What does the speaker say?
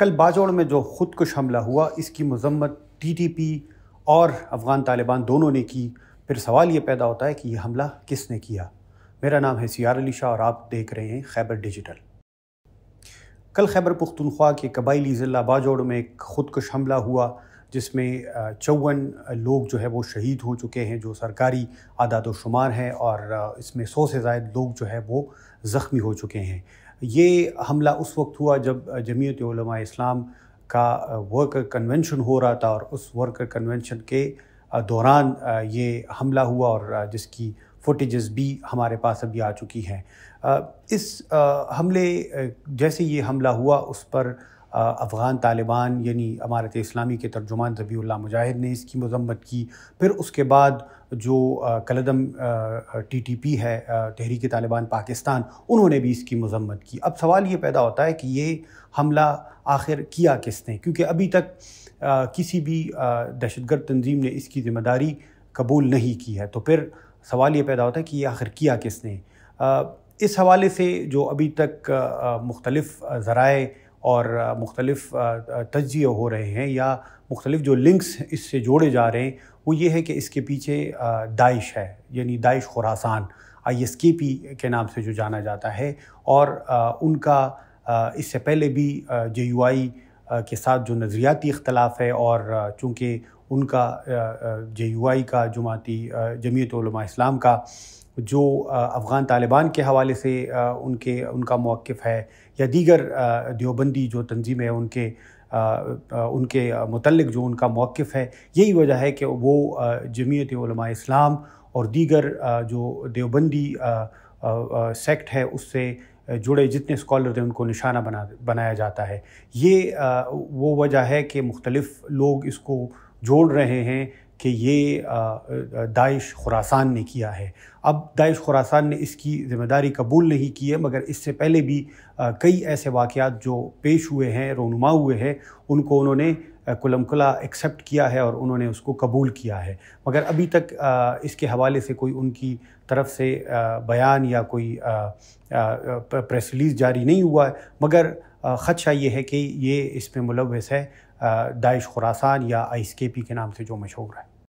कल बाजौड़ में जो खुदकुश हमला हुआ इसकी मजम्मत टीटीपी और अफ़गान तालिबान दोनों ने की फिर सवाल ये पैदा होता है कि यह हमला किसने किया मेरा नाम है सियार अली शाह और आप देख रहे हैं खैबर डिजिटल कल खैबर पुख्तनख्वा के कबायली ज़िला बाजौड़ में एक खुदकुश हमला हुआ जिसमें चौवन लोग जो है वो शहीद हो चुके हैं जो सरकारी आदाद शुमार हैं और इसमें सौ से ज़ायद लोग जो है वो ज़ख्मी हो चुके हैं ये हमला उस वक्त हुआ जब जमीयत इस्लाम का वर्कर कन्वेंशन हो रहा था और उस वर्कर कन्वेंशन के दौरान ये हमला हुआ और जिसकी फुटेजेस भी हमारे पास अभी आ चुकी हैं इस हमले जैसे ये हमला हुआ उस पर अफ़गान तालिबान यानी अमारत इस्लामी के तर्जुमान रबील्ला मुजाहिद ने इसकी मजम्मत की फिर उसके बाद जो कलदम टी टी पी है तहरीक तालिबान पाकिस्तान उन्होंने भी इसकी मजम्मत की अब सवाल ये पैदा होता है कि ये हमला आखिर किया किसने क्योंकि अभी तक आ, किसी भी दहशत गर्द तंजीम ने इसकी ज़िम्मेदारी कबूल नहीं की है तो फिर सवाल ये पैदा होता है कि ये आखिर किया किसने आ, इस हवाले से जो अभी तक मुख्तलफ़ ज़रा और मुख्तलिफ तजिए हो रहे हैं या मुख्तलिफ जो लिंक्स इससे जोड़े जा रहे हैं वो ये है कि इसके पीछे दाइश है यानी Daesh Khorasan I S K P के नाम से जो जाना जाता है और उनका इससे पहले भी जे यू आई के साथ जो नज़रियाती इख्तलाफ है और चूँकि उनका जे यू आई का जमाती जमीयत इस्लाम का जो अफ़गान तालिबान के हवाले से उनके उनका मौक़ है या दीगर देवबंदी जो तंजीमें हैं उनके उनके मतलब जो उनका मौक़ है यही वजह है कि वो जमीयत इस्लाम और दीगर जो देवबंदी सेक्ट है उससे जुड़े जितने स्कॉलर हैं उनको निशाना बना बनाया जाता है ये वो वजह है कि मुख्तलफ लोग इसको जोड़ रहे हैं कि ये दाइश खुरासान ने किया है अब दाइश खुरासान ने इसकी ज़िम्मेदारी कबूल नहीं की है मगर इससे पहले भी कई ऐसे वाक़ जो पेश हुए हैं रोनुमा हुए हैं उनको उन्होंने कुलमकुला एक्सेप्ट किया है और उन्होंने उसको कबूल किया है मगर अभी तक इसके हवाले से कोई उनकी तरफ से बयान या कोई प्रेस रिलीज़ जारी नहीं हुआ है मगर ख़दशा ये है कि ये इसमें मुलवस है दाइश खुरासान या आई के पी के नाम से जो मशहूर है